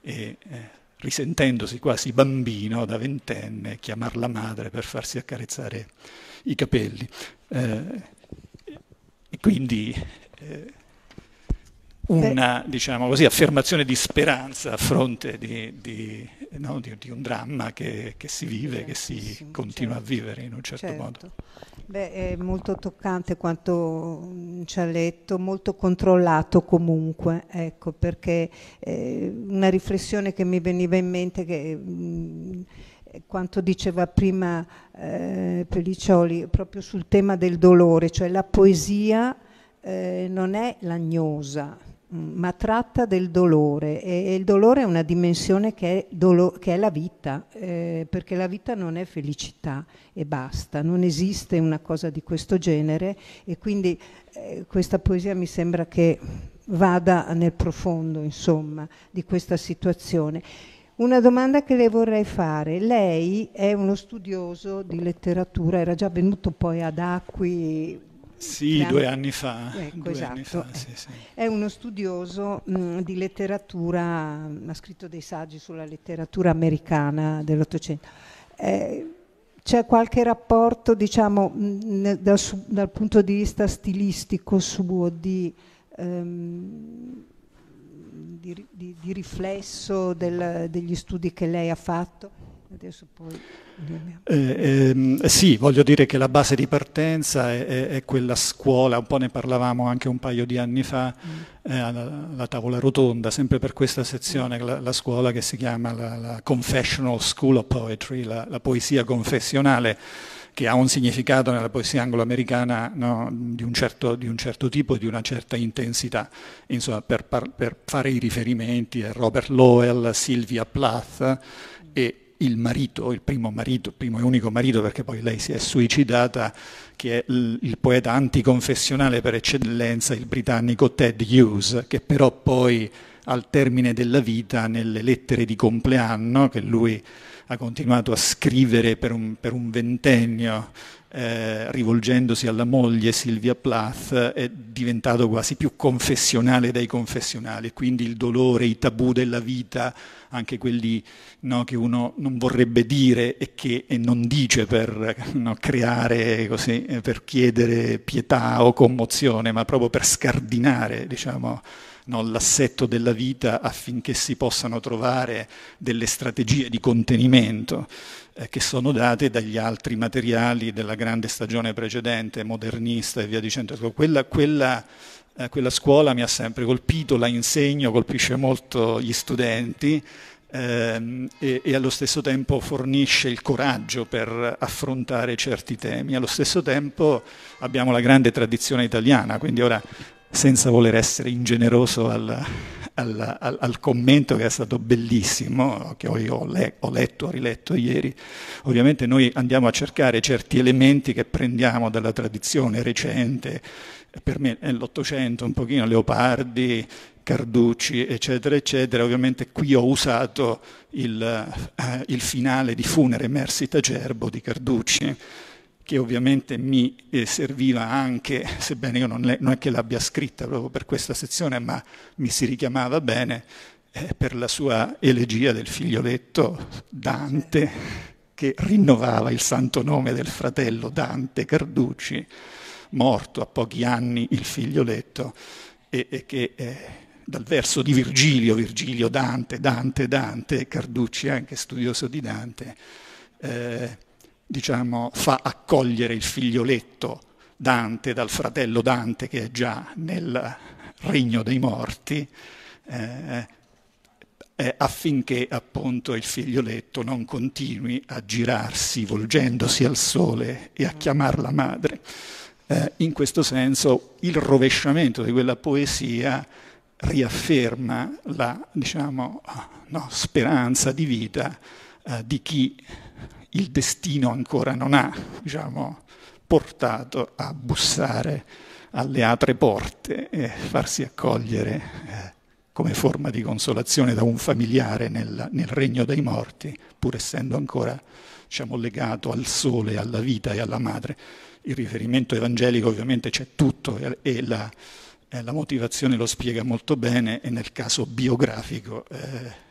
e eh, risentendosi quasi bambino da ventenne, chiamarla madre per farsi accarezzare i capelli. Eh, e quindi eh, una diciamo così, affermazione di speranza a fronte di, di no, di, di, un dramma che, che si vive, certo, che si sì, continua certo. a vivere in un certo, certo, modo. Beh, è molto toccante quanto ci ha letto, molto controllato comunque, ecco, perché eh, una riflessione che mi veniva in mente che... Mh, quanto diceva prima eh, Pelliccioli proprio sul tema del dolore, cioè la poesia eh, non è lagnosa, ma tratta del dolore e, il dolore è una dimensione che è, dolo- che è la vita, eh, perché la vita non è felicità e basta, non esiste una cosa di questo genere e quindi eh, questa poesia mi sembra che vada nel profondo, insomma, di questa situazione. Una domanda che le vorrei fare. Lei è uno studioso di letteratura, era già venuto poi ad Acqui sì, Gran... due anni fa. Ecco, due esatto. Anni fa, sì, sì. È uno studioso mh, mm, di letteratura, mh, mm, ha scritto dei saggi sulla letteratura americana dell'Ottocento. Eh, c'è qualche rapporto, diciamo, mh, mm, dal, su, dal, punto di vista stilistico suo di... Ehm, di, di, di, riflesso del, degli studi che lei ha fatto? Adesso poi... Eh, eh, sì, voglio dire che la base di partenza è, è, è, quella scuola, un po' ne parlavamo anche un paio di anni fa mm. eh, alla, alla, tavola rotonda, sempre per questa sezione, la, la scuola che si chiama la, la, Confessional School of Poetry, la, la poesia confessionale che ha un significato nella poesia angloamericana no, di, un certo, di, un certo, tipo e di una certa intensità. Insomma, per, per, fare i riferimenti a Robert Lowell, Sylvia Plath e il marito, il primo marito, primo e unico marito perché poi lei si è suicidata, che è il poeta anticonfessionale per eccellenza, il britannico Ted Hughes, che però poi al termine della vita, nelle lettere di compleanno, che lui ha continuato a scrivere per un, per un ventennio eh, rivolgendosi alla moglie Silvia Plath, eh, è diventato quasi più confessionale dei confessionali, quindi il dolore, i tabù della vita, anche quelli no, che uno non vorrebbe dire e che e non dice per no, creare, così, eh, per chiedere pietà o commozione, ma proprio per scardinare, diciamo, no, l'assetto della vita affinché si possano trovare delle strategie di contenimento. Eh, che sono date dagli altri materiali della grande stagione precedente, modernista e via dicendo. Ecco, quella, quella, eh, quella scuola mi ha sempre colpito, la insegno, colpisce molto gli studenti ehm, e, e allo stesso tempo fornisce il coraggio per affrontare certi temi. Allo stesso tempo abbiamo la grande tradizione italiana, quindi ora senza voler essere ingeneroso al, al, al, al commento che è stato bellissimo, che io ho, le, ho letto, ho riletto ieri, ovviamente noi andiamo a cercare certi elementi che prendiamo dalla tradizione recente, per me nell'Ottocento eh, un pochino Leopardi, Carducci, eccetera, eccetera. Ovviamente qui ho usato il, eh, il finale di Funere Mersi Tacerbo di Carducci che ovviamente mi eh, serviva anche, sebbene io non, le, non, è che l'abbia scritta proprio per questa sezione, ma mi si richiamava bene eh, per la sua elegia del figlioletto Dante, che rinnovava il santo nome del fratello Dante Carducci, morto a pochi anni il figlioletto, e, e che... Eh, dal verso di Virgilio, Virgilio Dante, Dante, Dante, Carducci anche studioso di Dante, eh, diciamo, fa accogliere il figlioletto Dante dal fratello Dante che è già nel regno dei morti, eh, eh, affinché appunto il figlioletto non continui a girarsi volgendosi al sole e a chiamarla madre. Eh, in questo senso il rovesciamento di quella poesia riafferma la diciamo, no, speranza di vita eh, di chi il destino ancora non ha diciamo, portato a bussare alle altre porte e farsi accogliere eh, come forma di consolazione da un familiare nel, nel regno dei morti, pur essendo ancora diciamo, legato al sole, alla vita e alla madre. Il riferimento evangelico ovviamente c'è tutto e, e la, eh, la, motivazione lo spiega molto bene e nel caso biografico, eh,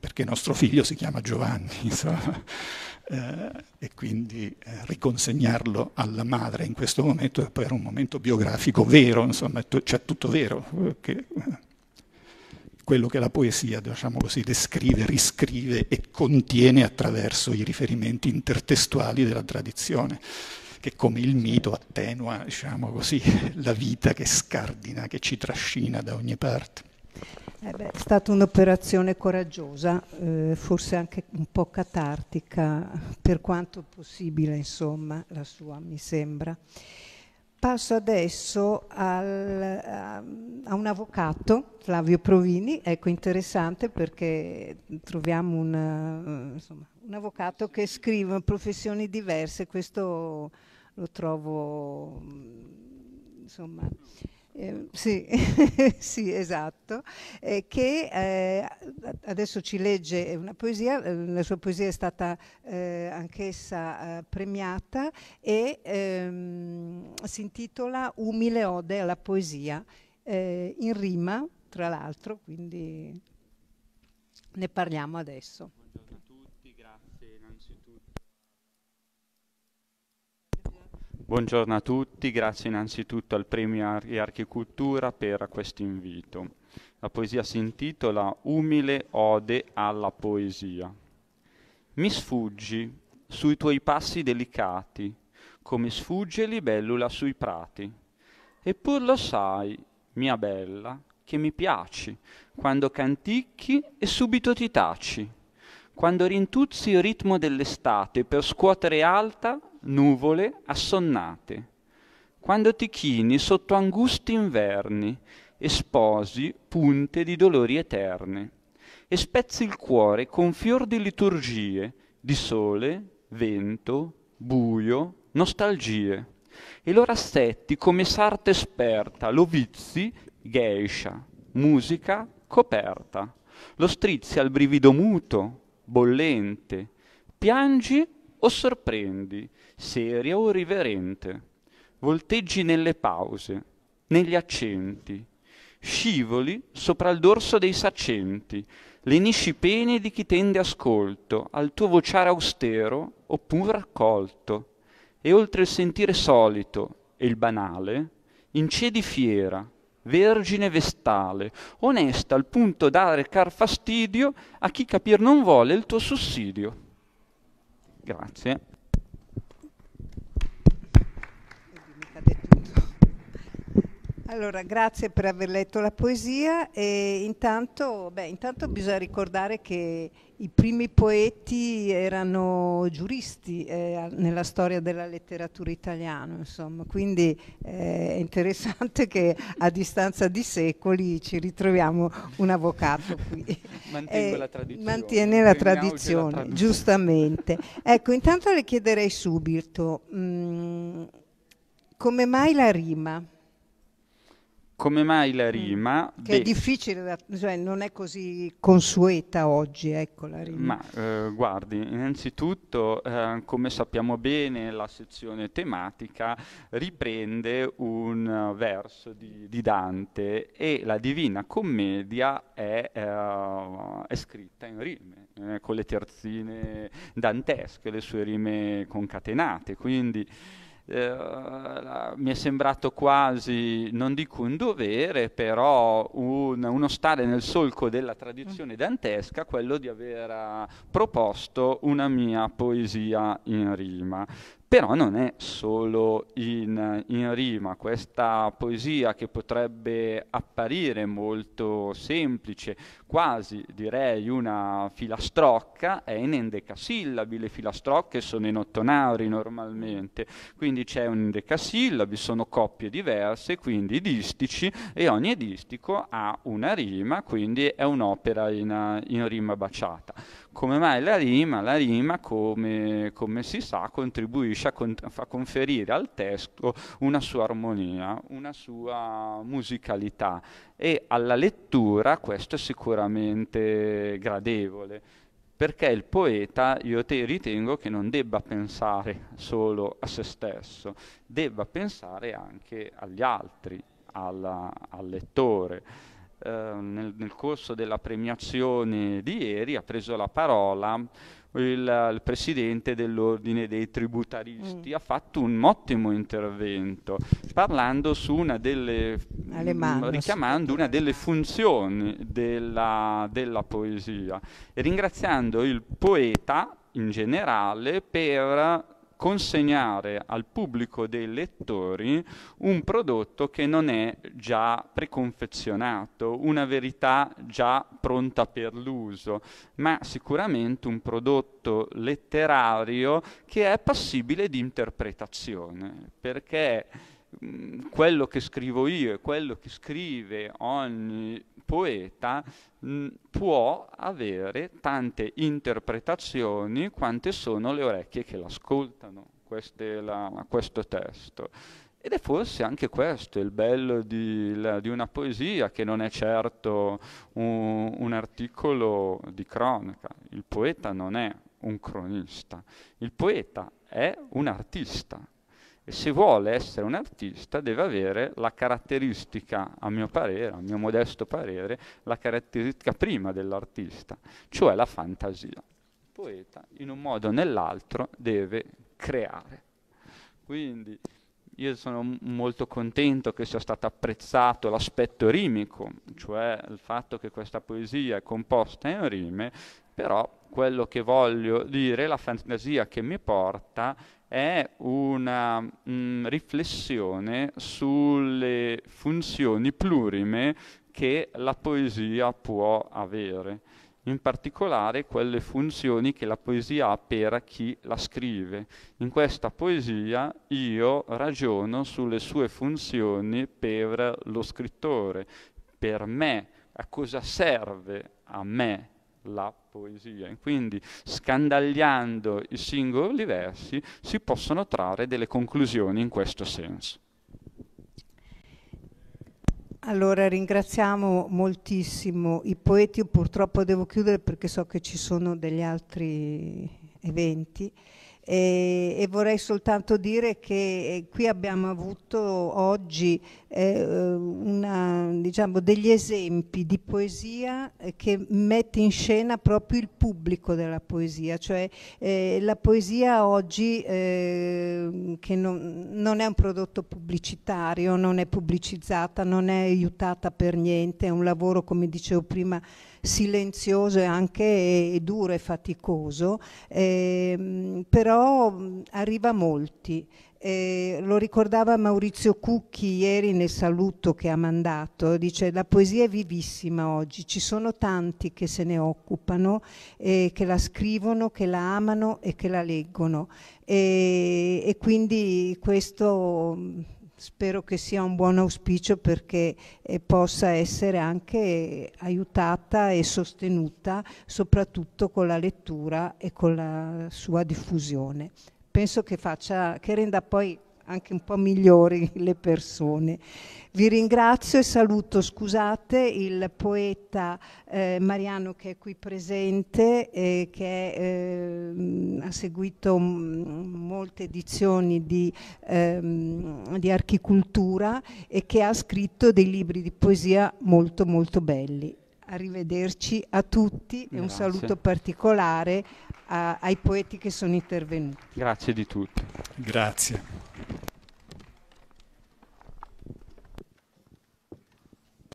perché nostro figlio si chiama Giovanni, (laughs) insomma eh, e quindi eh, riconsegnarlo alla madre in questo momento era un momento biografico vero, insomma, t- cioè tutto vero, eh, che, eh, quello che la poesia, diciamo così, descrive, riscrive e contiene attraverso i riferimenti intertestuali della tradizione che come il mito attenua, diciamo così, (laughs) la vita che scardina, che ci trascina da ogni parte. Eh beh, è stata un'operazione coraggiosa, eh, forse anche un po' catartica, per quanto possibile, insomma, la sua, mi sembra. Passo adesso al, a, a, un avvocato, Flavio Provini, ecco interessante perché troviamo una, eh, insomma, un avvocato che scrive professioni diverse, questo lo trovo insomma eh, sì, (laughs) sì, esatto, eh, che eh, adesso ci legge eh, una poesia, eh, la sua poesia è stata eh, anch'essa premiata e ehm, si intitola Umile ode alla poesia, in rima tra l'altro, quindi ne parliamo adesso. Buongiorno a tutti, grazie innanzitutto al Premio Archicultura per questo invito. La poesia si intitola Umile ode alla poesia. Mi sfuggi sui tuoi passi delicati, come sfugge libellula sui prati. Eppur lo sai, mia bella, che mi piaci, quando canticchi e subito ti taci, quando rintuzzi il ritmo dell'estate per scuotere alta nuvole assonnate. Quando ti chini sotto angusti inverni e sposi punte di dolori eterne, e spezzi il cuore con fior di liturgie, di sole, vento, buio, nostalgie, e lo rassetti come sarte esperta, lo vizi, geisha, musica, coperta, lo strizzi al brivido muto, bollente, piangi o sorprendi, seria o riverente, volteggi nelle pause, negli accenti, scivoli sopra il dorso dei saccenti, lenisci pene di chi tende ascolto al tuo vociare austero oppur raccolto. e oltre il sentire solito e il banale, incedi fiera, vergine vestale, onesta al punto da recar fastidio a chi capir non vuole il tuo sussidio. Grazie. Allora, grazie per aver letto la poesia e intanto, beh, intanto bisogna ricordare che i primi poeti erano giuristi eh, nella storia della letteratura italiana, insomma, quindi eh, è interessante che a distanza di secoli ci ritroviamo un avvocato qui. (laughs) Mantiene eh, la tradizione. Mantiene la tradizione, la giustamente. ecco, intanto le chiederei subito, mh, mm, come mai la rima? come mai la mm. rima? Che beh, è difficile, da, cioè non è così consueta oggi, ecco la rima. Ma eh, guardi, innanzitutto, eh, come sappiamo bene, la sezione tematica riprende un eh, verso di, di Dante e la Divina Commedia è, eh, è scritta in rime, eh, con le terzine dantesche, le sue rime concatenate, quindi eh, mi è sembrato quasi, non dico un dovere, però un, uno stare nel solco della tradizione mm. dantesca, quello di aver eh, proposto una mia poesia in rima. Però non è solo in, in, rima, questa poesia che potrebbe apparire molto semplice, quasi direi una filastrocca, è in endecasillabi, le filastrocche sono in ottonari normalmente, quindi c'è un endecasillabi, sono coppie diverse, quindi distici e ogni distico ha una rima, quindi è un'opera in, in rima baciata. Come mai la rima? La rima, come, come si sa, contribuisce a, con, a conferire al testo una sua armonia, una sua musicalità e alla lettura questo è sicuramente gradevole, perché il poeta io te, ritengo che non debba pensare solo a se stesso, debba pensare anche agli altri, alla, al lettore. Eh, nel, nel corso della premiazione di ieri ha preso la parola il, il presidente dell'ordine dei tributaristi mm. ha fatto un ottimo intervento parlando su una delle Alemano, richiamando una delle funzioni della, della poesia e ringraziando il poeta in generale per consegnare al pubblico dei lettori un prodotto che non è già preconfezionato, una verità già pronta per l'uso, ma sicuramente un prodotto letterario che è passibile di interpretazione, perché mm, quello che scrivo io e quello che scrive ogni poeta mm, può avere tante interpretazioni quante sono le orecchie che l'ascoltano, la, questo testo. Ed è forse anche questo il bello di, la, di una poesia che non è certo un, un articolo di cronaca. Il poeta non è un cronista, il poeta è un artista, se vuole essere un artista deve avere la caratteristica, a mio parere, a mio modesto parere, la caratteristica prima dell'artista, cioè la fantasia. Il poeta in un modo o nell'altro deve creare. Quindi io sono molto contento che sia stato apprezzato l'aspetto rimico, cioè il fatto che questa poesia è composta in rime però quello che voglio dire, la fantasia che mi porta è una mh, mm, riflessione sulle funzioni plurime che la poesia può avere, in particolare quelle funzioni che la poesia ha per chi la scrive. In questa poesia io ragiono sulle sue funzioni per lo scrittore, per me, a cosa serve a me la poesia. E quindi scandagliando i singoli versi si possono trarre delle conclusioni in questo senso. Allora ringraziamo moltissimo i poeti, purtroppo devo chiudere perché so che ci sono degli altri eventi. E, e, vorrei soltanto dire che eh, qui abbiamo avuto oggi eh, una, diciamo, degli esempi di poesia eh, che mette in scena proprio il pubblico della poesia, cioè eh, la poesia oggi eh, che non, non, è un prodotto pubblicitario, non è pubblicizzata, non è aiutata per niente, è un lavoro come dicevo prima silenzioso e anche duro e faticoso, eh, però arriva a molti. Eh, lo ricordava Maurizio Cucchi ieri nel saluto che ha mandato, dice la poesia è vivissima oggi, ci sono tanti che se ne occupano, eh, che la scrivono, che la amano e che la leggono e, e quindi questo spero che sia un buon auspicio perché eh, possa essere anche aiutata e sostenuta soprattutto con la lettura e con la sua diffusione. Penso che, faccia, che renda poi anche un po' migliori le persone. Vi ringrazio e saluto, scusate, il poeta eh, Mariano che è qui presente e che eh, ha seguito mm, molte edizioni di, ehm, di archicultura e che ha scritto dei libri di poesia molto molto belli. Arrivederci a tutti Grazie. e un saluto particolare a, ai poeti che sono intervenuti. Grazie di tutto. Grazie.